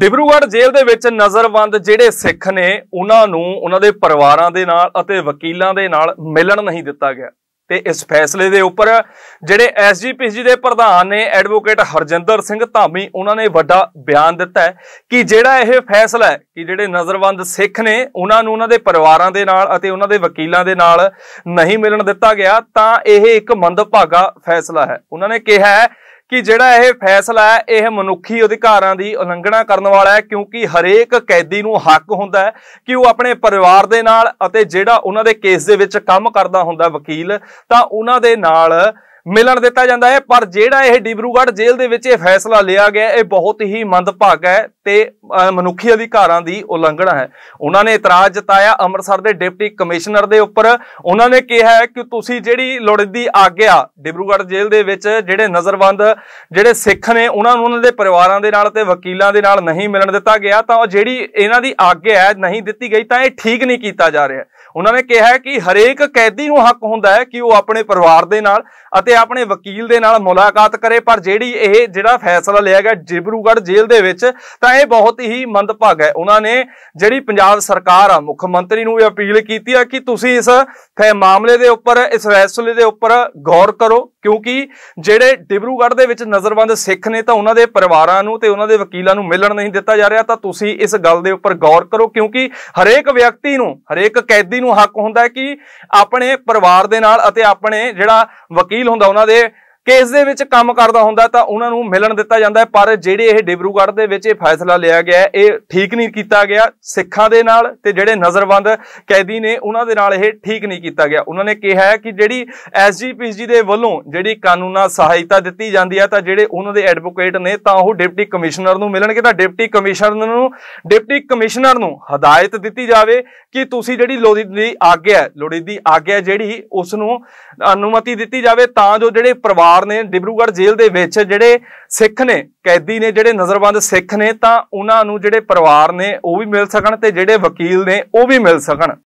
ਡਿਬਰੂਗੜ ਜੇਲ੍ਹ ਦੇ ਵਿੱਚ ਨਜ਼ਰਬੰਦ ਜਿਹੜੇ ਸਿੱਖ ਨੇ ਉਹਨਾਂ ਨੂੰ ਉਹਨਾਂ ਦੇ ਪਰਿਵਾਰਾਂ ਦੇ ਨਾਲ ਅਤੇ ਵਕੀਲਾਂ ਦੇ ਨਾਲ ਮਿਲਣ ਨਹੀਂ ਦਿੱਤਾ ਗਿਆ ਤੇ ਇਸ ਫੈਸਲੇ ਦੇ ਉੱਪਰ ਜਿਹੜੇ ਐਸਜੀਪੀਸੀ ਦੇ ਪ੍ਰਧਾਨ ਨੇ ਐਡਵੋਕੇਟ ਹਰਜਿੰਦਰ ਸਿੰਘ ਧਾਮੀ ਉਹਨਾਂ ਨੇ ਵੱਡਾ ਬਿਆਨ ਦਿੱਤਾ ਕਿ ਜਿਹੜਾ ਇਹ ਫੈਸਲਾ ਹੈ ਕਿ ਜਿਹੜੇ ਨਜ਼ਰਬੰਦ ਸਿੱਖ ਨੇ ਉਹਨਾਂ ਨੂੰ ਉਹਨਾਂ ਦੇ ਪਰਿਵਾਰਾਂ ਦੇ ਨਾਲ ਅਤੇ ਉਹਨਾਂ ਦੇ ਵਕੀਲਾਂ ਦੇ ਨਾਲ ਨਹੀਂ ਮਿਲਣ ਦਿੱਤਾ ਗਿਆ ਤਾਂ ਇਹ ਇੱਕ ਮੰਦਭਾਗਾ ਫੈਸਲਾ ਹੈ ਉਹਨਾਂ ਨੇ ਕਿਹਾ ਹੈ ਕਿ ਜਿਹੜਾ ਇਹ ਫੈਸਲਾ ਹੈ ਇਹ ਮਨੁੱਖੀ ਅਧਿਕਾਰਾਂ ਦੀ ਉਲੰਘਣਾ ਕਰਨ ਵਾਲਾ ਹੈ ਕਿਉਂਕਿ ਹਰੇਕ ਕੈਦੀ ਨੂੰ ਹੱਕ ਹੁੰਦਾ ਹੈ ਕਿ ਉਹ ਆਪਣੇ ਪਰਿਵਾਰ ਦੇ ਨਾਲ ਅਤੇ ਜਿਹੜਾ ਉਹਨਾਂ ਦੇ ਕੇਸ ਦੇ ਵਿੱਚ ਕੰਮ ਕਰਦਾ ਹੁੰਦਾ ਵਕੀਲ ਤਾਂ ਉਹਨਾਂ ਦੇ ਨਾਲ ਮਿਲਣ ਦਿੱਤਾ ਜਾਂਦਾ ਹੈ ਪਰ ਜਿਹੜਾ ਇਹ ਡਿਬਰੂਗੜ੍ਹ ਜੇਲ੍ਹ ਦੇ ਵਿੱਚ ਇਹ ਫੈਸਲਾ ਲਿਆ ਗਿਆ ਇਹ ਬਹੁਤ ਹੀ ਮੰਦਭਾਗਾ ਹੈ ਤੇ ਮਨੁੱਖੀ ਅਧਿਕਾਰਾਂ ਦੀ ਉਲੰਘਣਾ ਹੈ ਉਹਨਾਂ ਨੇ ਇਤਰਾਜ਼ ਜਤਾਇਆ ਅੰਮ੍ਰਿਤਸਰ ਦੇ ਡਿਪਟੀ ਕਮਿਸ਼ਨਰ ਦੇ ਉੱਪਰ ਉਹਨਾਂ ਨੇ ਕਿਹਾ ਕਿ ਤੁਸੀਂ ਜਿਹੜੀ ਲੋੜੀਂਦੀ ਆਗਿਆ ਡਿਬਰੂਗੜ੍ਹ ਜੇਲ੍ਹ ਦੇ ਵਿੱਚ ਜਿਹੜੇ ਨਜ਼ਰਬੰਦ ਜਿਹੜੇ ਸਿੱਖ ਨੇ ਉਹਨਾਂ ਨੂੰ ਉਹਨਾਂ ਦੇ ਪਰਿਵਾਰਾਂ ਦੇ ਨਾਲ ਤੇ ਵਕੀਲਾਂ ਦੇ ਨਾਲ ਨਹੀਂ ਮਿਲਣ ਦਿੱਤਾ ਗਿਆ ਤਾਂ ਜਿਹੜੀ ਇਹਨਾਂ ਦੀ ਆਗਿਆ ਹੈ ਨਹੀਂ ਦਿੱਤੀ ਗਈ ਤਾਂ ਇਹ ਠੀਕ ਨਹੀਂ ਕੀਤਾ ਜਾ ਰਿਹਾ ਉਹਨਾਂ ਨੇ ਕਿਹਾ ਕਿ ਹਰੇਕ ਕੈਦੀ ਨੂੰ ਹੱਕ ਹੁੰਦਾ ਹੈ ਕਿ ਉਹ ਆਪਣੇ ਪਰਿਵਾਰ ਦੇ ਨਾਲ ਅਤੇ ਤੇ ਆਪਣੇ ਵਕੀਲ ਦੇ ਨਾਲ ਮੁਲਾਕਾਤ ਕਰੇ ਪਰ ਜਿਹੜੀ ਇਹ ਜਿਹੜਾ ਫੈਸਲਾ ਲਿਆ ਗਿਆ ਜਿਬਰੂਗੜ ਜੇਲ੍ਹ ਦੇ ਵਿੱਚ ਤਾਂ ਇਹ ਬਹੁਤ ਹੀ ਮੰਦਭਾਗ ਹੈ ਉਹਨਾਂ ਨੇ ਜਿਹੜੀ ਪੰਜਾਬ ਸਰਕਾਰ ਆ ਮੁੱਖ ਮੰਤਰੀ ਨੂੰ ਇਹ ਅਪੀਲ ਕੀਤੀ ਆ ਕਿ ਤੁਸੀਂ ਇਸ ਮਾਮਲੇ ਦੇ ਉੱਪਰ ਇਸ ਫੈਸਲੇ ਦੇ ਉੱਪਰ ਗੌਰ ਕਰੋ ਕਿਉਂਕਿ ਜਿਹੜੇ ਡਿਬਰੂਗੜ੍ਹ ਦੇ ਵਿੱਚ ਨਜ਼ਰਬੰਦ ਸਿੱਖ ਨੇ ਤਾਂ ਉਹਨਾਂ ਦੇ ਪਰਿਵਾਰਾਂ ਨੂੰ ਤੇ ਉਹਨਾਂ ਦੇ ਵਕੀਲਾਂ ਨੂੰ ਮਿਲਣ ਨਹੀਂ ਦਿੱਤਾ ਜਾ ਰਿਹਾ ਤਾਂ ਤੁਸੀਂ ਇਸ ਗੱਲ ਦੇ ਉੱਪਰ ਗੌਰ ਕਰੋ ਕਿਉਂਕਿ ਹਰੇਕ ਵਿਅਕਤੀ ਨੂੰ ਹਰੇਕ ਕੈਦੀ ਨੂੰ ਹੱਕ ਹੁੰਦਾ ਹੈ ਕਿ ਆਪਣੇ ਪਰਿਵਾਰ ਦੇ ਨਾਲ ਅਤੇ ਆਪਣੇ ਜਿਹੜਾ ਵਕੀਲ ਹੁੰਦਾ ਉਹਨਾਂ ਦੇ ਕੇਸ ਦੇ ਵਿੱਚ ਕੰਮ ਕਰਦਾ ਹੁੰਦਾ ਤਾਂ ਉਹਨਾਂ ਨੂੰ ਮਿਲਣ ਦਿੱਤਾ ਜਾਂਦਾ ਪਰ ਜਿਹੜੇ ਇਹ ਡਿਬਰੂਗੜ੍ਹ ਦੇ ਵਿੱਚ ਇਹ ਫੈਸਲਾ ਲਿਆ ਗਿਆ ਇਹ ਠੀਕ ਨਹੀਂ ਕੀਤਾ ਗਿਆ ਸਿੱਖਾਂ ਦੇ ਨਾਲ ਤੇ ਜਿਹੜੇ ਨਜ਼ਰਬੰਦ ਕੈਦੀ ਨੇ ਉਹਨਾਂ ਦੇ ਨਾਲ ਇਹ ਠੀਕ ਨਹੀਂ ਕੀਤਾ ਗਿਆ ਉਹਨਾਂ ਨੇ ਕਿਹਾ ਕਿ ਜਿਹੜੀ ਐਸਜੀਪੀਜੀ ਦੇ ਵੱਲੋਂ ਜਿਹੜੀ ਕਾਨੂੰਨਾ ਸਹਾਇਤਾ ਦਿੱਤੀ ਜਾਂਦੀ ਹੈ ਤਾਂ ਜਿਹੜੇ ਉਹਨਾਂ ਦੇ ਐਡਵੋਕੇਟ ਨੇ ਤਾਂ ਉਹ ਡਿਪਟੀ ਕਮਿਸ਼ਨਰ ਨੂੰ ਮਿਲਣਗੇ ਤਾਂ ਡਿਪਟੀ ਕਮਿਸ਼ਨਰ ਨੂੰ ਡਿਪਟੀ ਕਮਿਸ਼ਨਰ ਨੂੰ ਹਦਾਇਤ ਦਿੱਤੀ ਜਾਵੇ ਕਿ ਤੁਸੀਂ ਜਿਹੜੀ ਲੋੜੀ ਦੀ ਆਗਿਆ ਲੋੜੀ ਦੀ ਆਗਿਆ ਜਿਹੜੀ ਉਸ ਨੂੰ ਅਨੁਮਤੀ ਦਿੱਤੀ ਜਾਵੇ ਤਾਂ ਜੋ ਜਿਹੜੇ ਪਰਿਵਾਰ ਸਰਕਾਰ ਨੇ ਡਿਬਰੂਗੜ੍ਹ ਜੇਲ੍ਹ ਦੇ ਵਿੱਚ ਜਿਹੜੇ ਸਿੱਖ ਨੇ ਕੈਦੀ ਨੇ ਜਿਹੜੇ ਨਜ਼ਰਬੰਦ ਸਿੱਖ ਨੇ ਤਾਂ ਉਹਨਾਂ ਨੂੰ ਜਿਹੜੇ ਪਰਿਵਾਰ ਨੇ ਉਹ ਵੀ ਮਿਲ ਸਕਣ ਤੇ ਜਿਹੜੇ ਵਕੀਲ ਨੇ ਉਹ ਵੀ ਮਿਲ ਸਕਣ